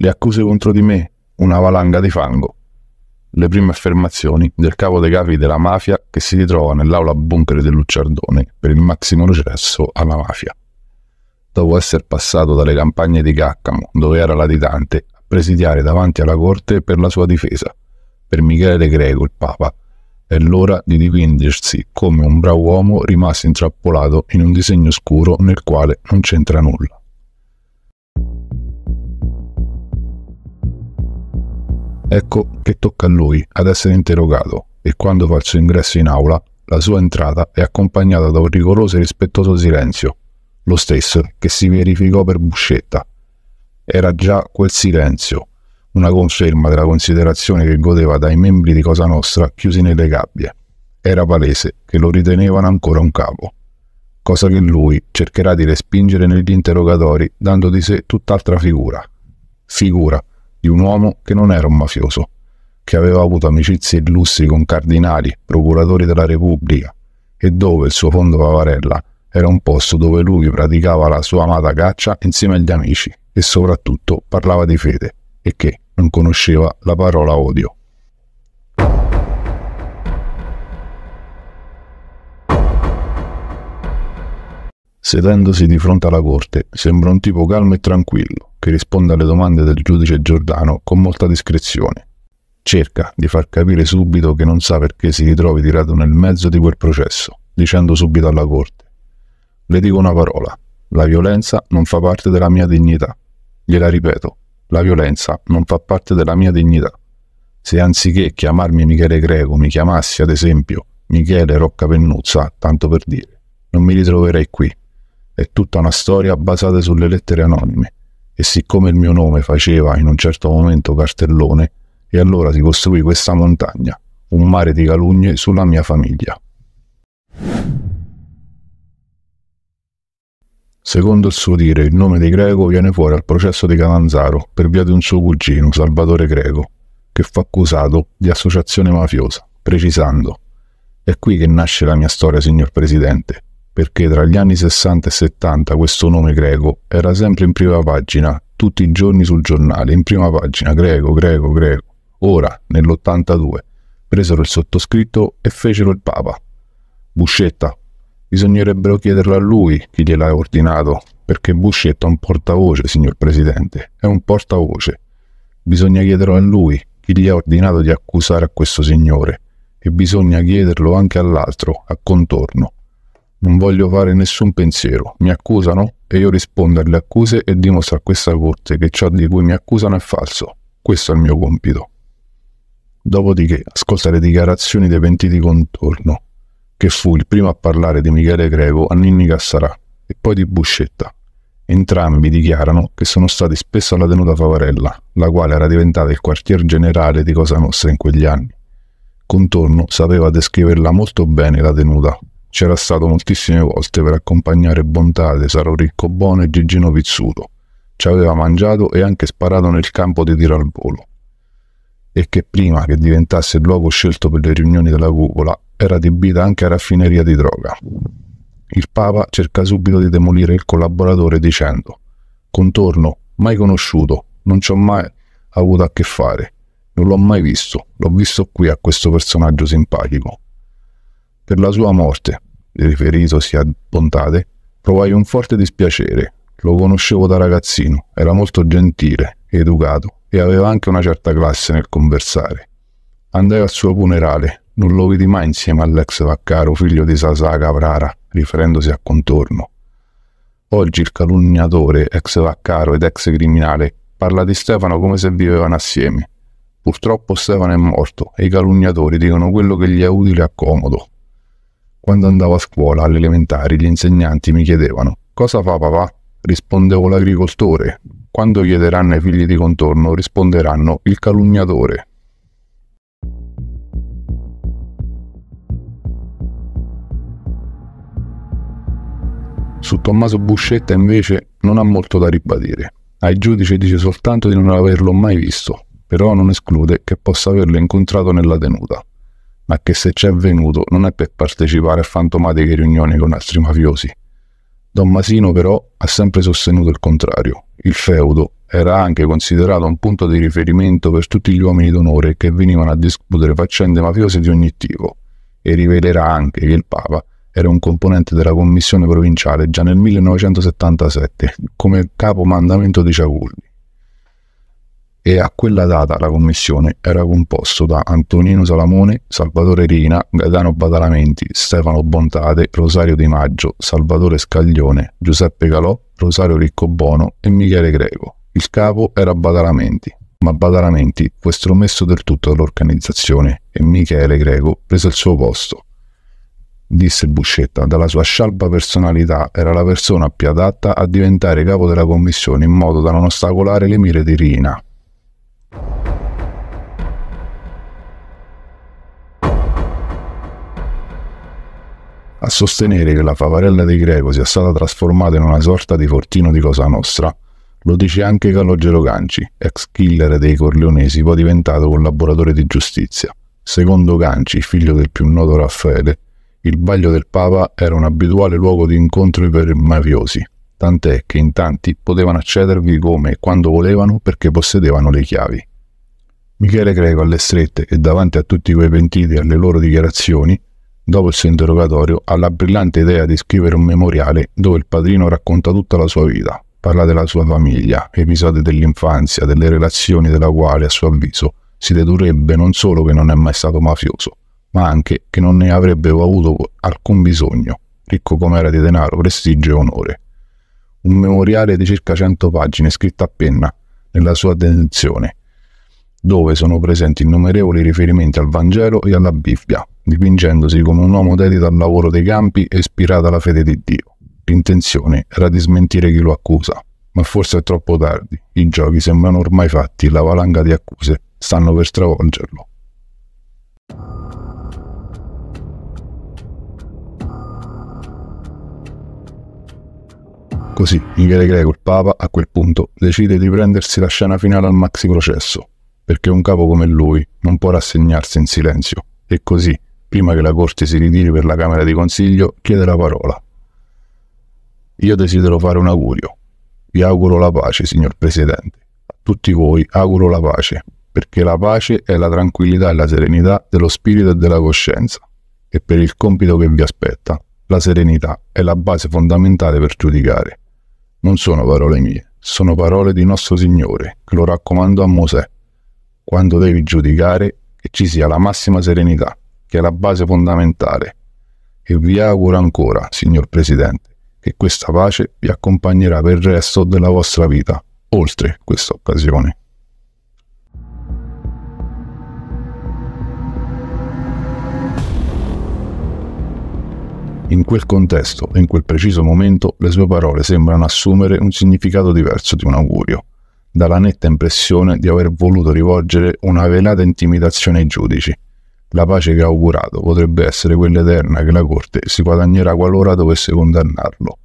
Le accuse contro di me, una valanga di fango. Le prime affermazioni del capo dei capi della mafia che si ritrova nell'aula bunker dell'Ucciardone per il massimo processo alla mafia. Dopo essere passato dalle campagne di Caccamo, dove era latitante, a presidiare davanti alla corte per la sua difesa, per Michele Greco, il Papa, è l'ora di dipingersi come un bravo uomo rimasto intrappolato in un disegno scuro nel quale non c'entra nulla. Ecco che tocca a lui ad essere interrogato e quando fa il suo ingresso in aula, la sua entrata è accompagnata da un rigoroso e rispettoso silenzio, lo stesso che si verificò per Buscetta. Era già quel silenzio, una conferma della considerazione che godeva dai membri di Cosa Nostra chiusi nelle gabbie. Era palese che lo ritenevano ancora un capo, cosa che lui cercherà di respingere negli interrogatori dando di sé tutt'altra figura. Figura di un uomo che non era un mafioso, che aveva avuto amicizie illustri con cardinali, procuratori della Repubblica, e dove il suo fondo Pavarella era un posto dove lui praticava la sua amata caccia insieme agli amici e soprattutto parlava di fede e che non conosceva la parola odio. Sedendosi di fronte alla corte, sembra un tipo calmo e tranquillo, che risponde alle domande del giudice Giordano con molta discrezione. Cerca di far capire subito che non sa perché si ritrovi tirato nel mezzo di quel processo, dicendo subito alla corte. Le dico una parola, la violenza non fa parte della mia dignità. Gliela ripeto, la violenza non fa parte della mia dignità. Se anziché chiamarmi Michele Greco mi chiamassi, ad esempio, Michele Rocca Pennuzza, tanto per dire, non mi ritroverei qui, è tutta una storia basata sulle lettere anonime e siccome il mio nome faceva in un certo momento cartellone, e allora si costruì questa montagna, un mare di calugne sulla mia famiglia. Secondo il suo dire, il nome di Greco viene fuori al processo di Cavanzaro per via di un suo cugino, Salvatore Greco, che fu accusato di associazione mafiosa, precisando. È qui che nasce la mia storia, signor Presidente, perché tra gli anni 60 e 70 questo nome greco era sempre in prima pagina, tutti i giorni sul giornale, in prima pagina, greco, greco, greco. Ora, nell'82, presero il sottoscritto e fecero il Papa. Buscetta. Bisognerebbero chiederlo a lui chi gliel'ha ordinato, perché Buscetta è un portavoce, signor Presidente, è un portavoce. Bisogna chiederlo a lui chi gli ha ordinato di accusare a questo signore, e bisogna chiederlo anche all'altro, a contorno non voglio fare nessun pensiero. Mi accusano e io rispondo alle accuse e dimostro a questa corte che ciò di cui mi accusano è falso. Questo è il mio compito. Dopodiché ascolta le dichiarazioni dei pentiti contorno, che fu il primo a parlare di Michele Greco a Ninni Cassarà e poi di Buscetta. Entrambi dichiarano che sono stati spesso alla tenuta Favarella, la quale era diventata il quartier generale di Cosa Nostra in quegli anni. Contorno sapeva descriverla molto bene la tenuta, c'era stato moltissime volte per accompagnare Bontate, Saro Ricco Bono e Gigino Pizzuto. Ci aveva mangiato e anche sparato nel campo di tiro al volo. E che prima che diventasse il luogo scelto per le riunioni della cupola, era adibita anche a raffineria di droga. Il Papa cerca subito di demolire il collaboratore dicendo «Contorno, mai conosciuto, non ci ho mai avuto a che fare, non l'ho mai visto, l'ho visto qui a questo personaggio simpatico». Per la sua morte, riferitosi a Pontate, provai un forte dispiacere. Lo conoscevo da ragazzino, era molto gentile, educato e aveva anche una certa classe nel conversare. Andai al suo funerale, non lo vidi mai insieme all'ex Vaccaro, figlio di Sasaka Prara, riferendosi a contorno. Oggi il calunniatore, ex Vaccaro ed ex criminale, parla di Stefano come se vivevano assieme. Purtroppo Stefano è morto e i calunniatori dicono quello che gli è utile a comodo, quando andavo a scuola, alle elementari, gli insegnanti mi chiedevano «Cosa fa papà?» Rispondevo l'agricoltore. Quando chiederanno ai figli di contorno, risponderanno «Il calunniatore». Su Tommaso Buscetta invece non ha molto da ribadire. Ai giudici dice soltanto di non averlo mai visto, però non esclude che possa averlo incontrato nella tenuta ma che se c'è venuto non è per partecipare a fantomatiche riunioni con altri mafiosi. Don Masino però ha sempre sostenuto il contrario. Il feudo era anche considerato un punto di riferimento per tutti gli uomini d'onore che venivano a discutere faccende mafiose di ogni tipo e rivelerà anche che il Papa era un componente della commissione provinciale già nel 1977 come capo mandamento di Ciaculli e a quella data la commissione era composta da Antonino Salamone, Salvatore Rina, Gaetano Badalamenti, Stefano Bontate, Rosario Di Maggio, Salvatore Scaglione, Giuseppe Calò, Rosario Riccobono e Michele Greco. Il capo era Badalamenti, ma Badalamenti fu estromesso del tutto dall'organizzazione e Michele Greco prese il suo posto. Disse Buscetta, dalla sua scialba personalità era la persona più adatta a diventare capo della commissione in modo da non ostacolare le mire di Rina, a sostenere che la favarella dei Greco sia stata trasformata in una sorta di fortino di Cosa Nostra. Lo dice anche Calogero Ganci, ex killer dei Corleonesi, poi diventato collaboratore di giustizia. Secondo Ganci, figlio del più noto Raffaele, il baglio del Papa era un abituale luogo di incontro per mafiosi, tant'è che in tanti potevano accedervi come e quando volevano perché possedevano le chiavi. Michele Greco alle strette e davanti a tutti quei pentiti e alle loro dichiarazioni dopo il suo interrogatorio, ha la brillante idea di scrivere un memoriale dove il padrino racconta tutta la sua vita, parla della sua famiglia, episodi dell'infanzia, delle relazioni della quale, a suo avviso, si dedurrebbe non solo che non è mai stato mafioso, ma anche che non ne avrebbe avuto alcun bisogno, ricco come era di denaro, prestigio e onore. Un memoriale di circa 100 pagine scritto a penna nella sua detenzione, dove sono presenti innumerevoli riferimenti al Vangelo e alla Bibbia, dipingendosi come un uomo dedito al lavoro dei campi e ispirato alla fede di Dio. L'intenzione era di smentire chi lo accusa, ma forse è troppo tardi. I giochi sembrano ormai fatti e la valanga di accuse stanno per stravolgerlo. Così Michele Greco, il Papa, a quel punto decide di prendersi la scena finale al maxi processo, perché un capo come lui non può rassegnarsi in silenzio, e così prima che la Corte si ritiri per la Camera di Consiglio, chiede la parola. Io desidero fare un augurio. Vi auguro la pace, signor Presidente. A tutti voi auguro la pace, perché la pace è la tranquillità e la serenità dello spirito e della coscienza. E per il compito che vi aspetta, la serenità è la base fondamentale per giudicare. Non sono parole mie, sono parole di nostro Signore, che lo raccomando a Mosè. Quando devi giudicare, che ci sia la massima serenità, che è la base fondamentale. E vi auguro ancora, signor Presidente, che questa pace vi accompagnerà per il resto della vostra vita, oltre questa occasione. In quel contesto e in quel preciso momento le sue parole sembrano assumere un significato diverso di un augurio, dalla netta impressione di aver voluto rivolgere una velata intimidazione ai giudici, la pace che ha augurato potrebbe essere quella eterna che la Corte si guadagnerà qualora dovesse condannarlo.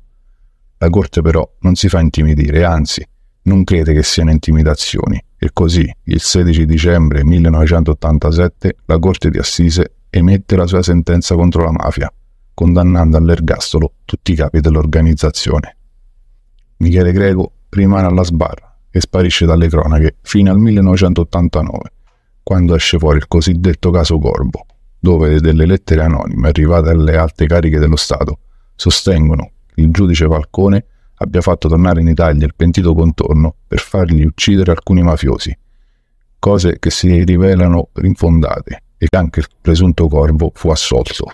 La Corte però non si fa intimidire, anzi, non crede che siano intimidazioni, e così, il 16 dicembre 1987, la Corte di Assise emette la sua sentenza contro la mafia, condannando all'ergastolo tutti i capi dell'organizzazione. Michele Greco rimane alla sbarra e sparisce dalle cronache fino al 1989, quando esce fuori il cosiddetto caso Corbo, dove delle lettere anonime arrivate alle alte cariche dello Stato sostengono che il giudice Falcone abbia fatto tornare in Italia il pentito contorno per fargli uccidere alcuni mafiosi, cose che si rivelano rinfondate e che anche il presunto Corvo fu assolto.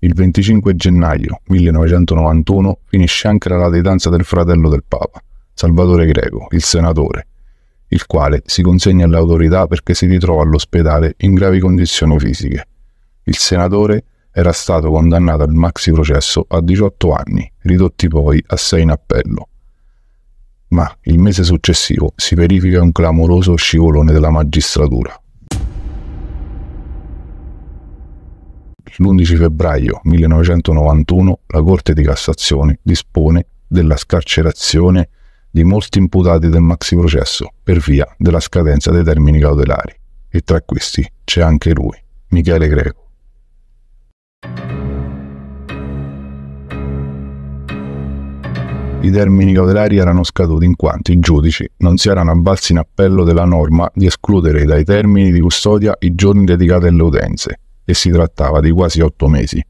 Il 25 gennaio 1991 finisce anche la latitanza del fratello del Papa, Salvatore Greco, il senatore, il quale si consegna alle autorità perché si ritrova all'ospedale in gravi condizioni fisiche. Il senatore era stato condannato al maxi processo a 18 anni, ridotti poi a 6 in appello. Ma il mese successivo si verifica un clamoroso scivolone della magistratura. L'11 febbraio 1991 la Corte di Cassazione dispone della scarcerazione di molti imputati del maxi processo per via della scadenza dei termini cautelari e tra questi c'è anche lui, Michele Greco. I termini cautelari erano scaduti in quanto i giudici non si erano avvalsi in appello della norma di escludere dai termini di custodia i giorni dedicati alle utenze, e si trattava di quasi otto mesi.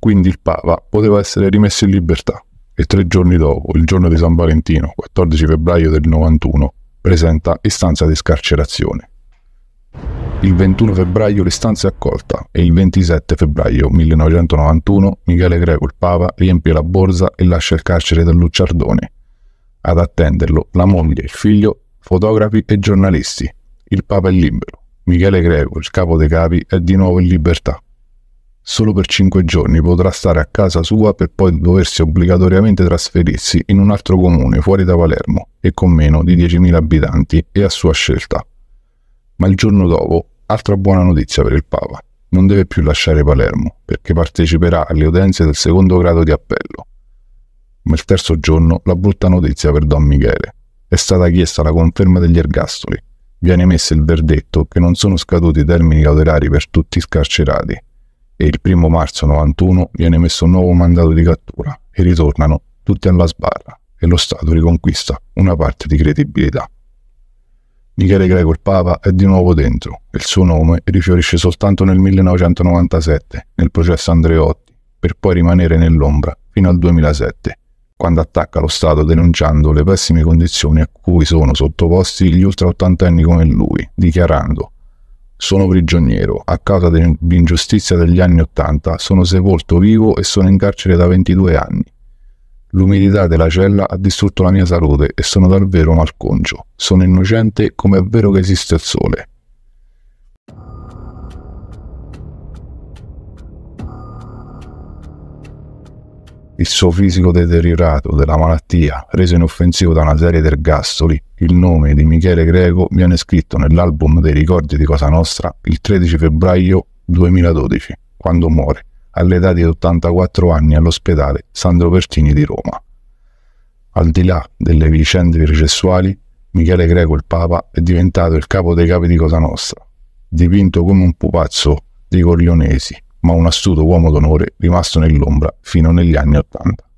Quindi il Papa poteva essere rimesso in libertà e tre giorni dopo, il giorno di San Valentino, 14 febbraio del 91, presenta istanza di scarcerazione. Il 21 febbraio l'istanza è accolta e il 27 febbraio 1991 Michele Greco il Papa riempie la borsa e lascia il carcere del Lucciardone. Ad attenderlo la moglie, il figlio, fotografi e giornalisti. Il Papa è libero. Michele Greco, il capo dei capi, è di nuovo in libertà solo per 5 giorni potrà stare a casa sua per poi doversi obbligatoriamente trasferirsi in un altro comune fuori da Palermo e con meno di 10.000 abitanti e a sua scelta. Ma il giorno dopo, altra buona notizia per il Papa, non deve più lasciare Palermo perché parteciperà alle udienze del secondo grado di appello. Ma il terzo giorno la brutta notizia per Don Michele. È stata chiesta la conferma degli ergastoli. Viene messo il verdetto che non sono scaduti i termini cautelari per tutti i scarcerati e il primo marzo 91 viene messo un nuovo mandato di cattura e ritornano tutti alla sbarra e lo Stato riconquista una parte di credibilità. Michele Greco il Papa è di nuovo dentro e il suo nome rifiorisce soltanto nel 1997 nel processo Andreotti, per poi rimanere nell'ombra fino al 2007, quando attacca lo Stato denunciando le pessime condizioni a cui sono sottoposti gli ultra ottantenni come lui, dichiarando sono prigioniero, a causa dell'ingiustizia degli anni Ottanta, sono sepolto vivo e sono in carcere da 22 anni. L'umidità della cella ha distrutto la mia salute e sono davvero malconcio. Sono innocente come è vero che esiste il sole. il suo fisico deteriorato, della malattia, reso inoffensivo da una serie di ergastoli, il nome di Michele Greco viene scritto nell'album dei ricordi di Cosa Nostra il 13 febbraio 2012, quando muore, all'età di 84 anni all'ospedale Sandro Pertini di Roma. Al di là delle vicende processuali, Michele Greco il Papa è diventato il capo dei capi di Cosa Nostra, dipinto come un pupazzo dei corleonesi, ma un astuto uomo d'onore rimasto nell'ombra fino negli anni Ottanta.